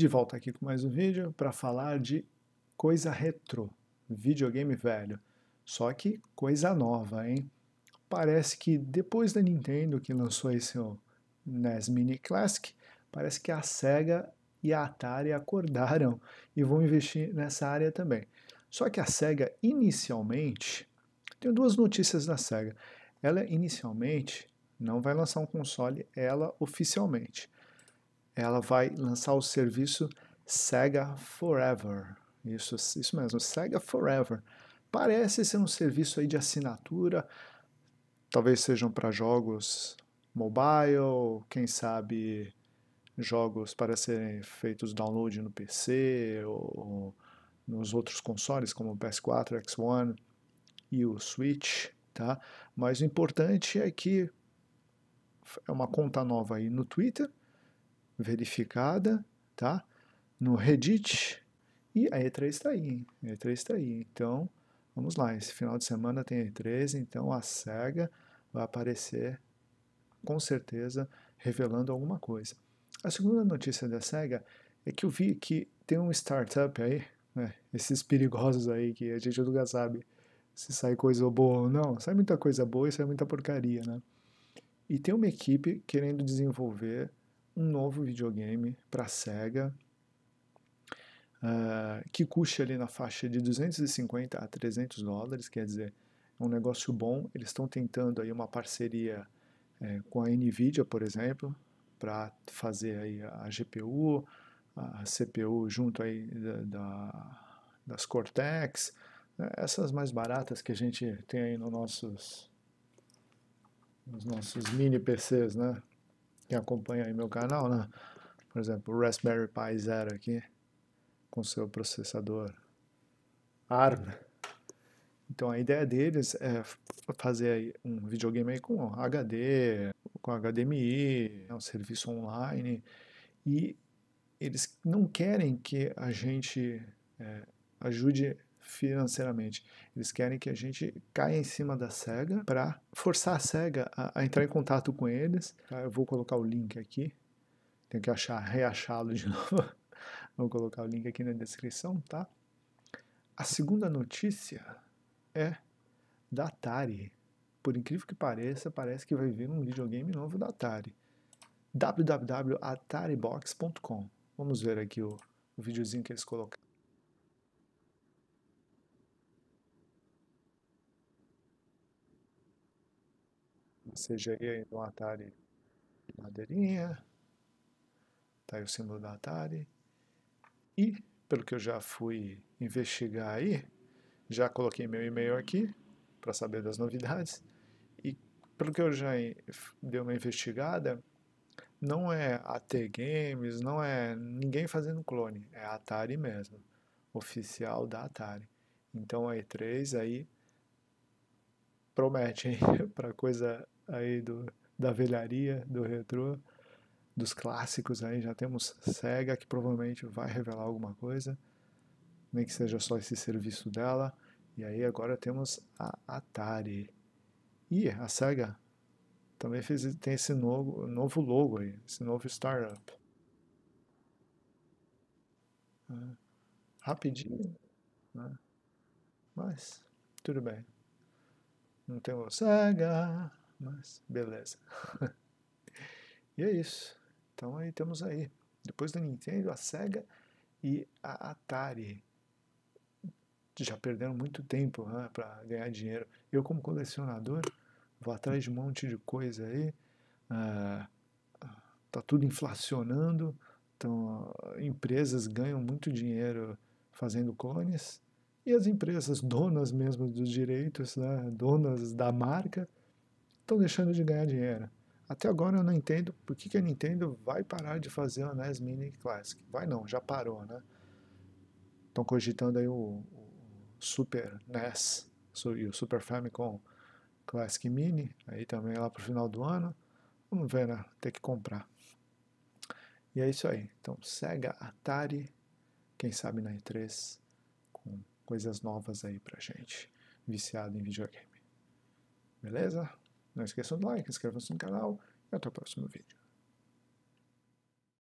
De volta aqui com mais um vídeo para falar de coisa retrô, videogame velho, só que coisa nova, hein? Parece que depois da Nintendo que lançou esse NES Mini Classic, parece que a Sega e a Atari acordaram e vão investir nessa área também. Só que a Sega inicialmente, tem duas notícias da Sega. Ela inicialmente não vai lançar um console, ela oficialmente ela vai lançar o serviço Sega Forever. Isso, isso mesmo, Sega Forever. Parece ser um serviço aí de assinatura, talvez sejam para jogos mobile, quem sabe jogos para serem feitos download no PC ou, nos outros consoles como o PS4, X1 e o Switch, tá? Mas o importante é que é uma conta nova aí no Twitter verificada, tá? No Reddit. E a E3 está aí, hein? A E3 está aí. Então, vamos lá. Esse final de semana tem E3, então a SEGA vai aparecer com certeza revelando alguma coisa. A segunda notícia da SEGA é que eu vi que tem um startup aí, né, esses perigosos aí que a gente nunca sabe se sai coisa boa ou não. Sai muita coisa boa e sai muita porcaria, né? E tem uma equipe querendo desenvolver um novo videogame para a Sega uh, que custe ali na faixa de 250 a 300 dólares, quer dizer, é um negócio bom. Eles estão tentando aí uma parceria é, com a Nvidia, por exemplo, para fazer aí a GPU, a CPU junto aí da, da das Cortex, né? essas mais baratas que a gente tem aí no nossos, nos nossos mini PCs, né? quem acompanha aí meu canal, né? Por exemplo, o Raspberry Pi Zero aqui, com seu processador ARM. Então a ideia deles é fazer um videogame aí com HD, com HDMI, é um serviço online, e eles não querem que a gente é, ajude financeiramente. Eles querem que a gente caia em cima da SEGA para forçar a SEGA a, a, entrar em contato com eles. Tá, eu vou colocar o link aqui. Tenho que achar, reachá-lo de novo. vou colocar o link aqui na descrição, tá? A segunda notícia é da Atari. Por incrível que pareça, parece que vai vir um videogame novo da Atari. www.ataribox.com Vamos ver aqui o, o videozinho que eles colocaram. seja aí do Atari madeirinha. Tá aí o símbolo da Atari. E, pelo que eu já fui investigar aí, já coloquei meu e-mail aqui para saber das novidades. E pelo que eu já dei uma investigada, não é AT Games, não é ninguém fazendo clone, é Atari mesmo, oficial da Atari. Então a E3 aí promete, para coisa aí do, da velharia, do retrô, dos clássicos aí, já temos SEGA que provavelmente vai revelar alguma coisa, nem que seja só esse serviço dela, e aí agora temos a Atari. E a SEGA também fez, tem esse novo, novo logo aí, esse novo startup. Ah, rapidinho, né? mas tudo bem. Não tenho a Sega mas beleza. e é isso. Então aí temos aí. Depois da Nintendo, a SEGA e a Atari já perderam muito tempo né, para ganhar dinheiro. Eu, como colecionador, vou atrás de um monte de coisa aí. Ah, tá tudo inflacionando. Então, empresas ganham muito dinheiro fazendo clones. E as empresas, donas mesmo dos direitos, né, donas da marca, estão deixando de ganhar dinheiro. Até agora eu não entendo por que, que a Nintendo vai parar de fazer o NES Mini Classic. Vai não, já parou, né? Estão cogitando aí o, o Super NES e o Super Famicom Classic Mini, aí também lá pro final do ano. Vamos ver, né? Ter que comprar. E é isso aí. Então, Sega, Atari, quem sabe na E3, com coisas novas aí pra gente, viciado em videogame. Beleza? Não esqueçam do like, inscrevam-se no canal e até o próximo vídeo.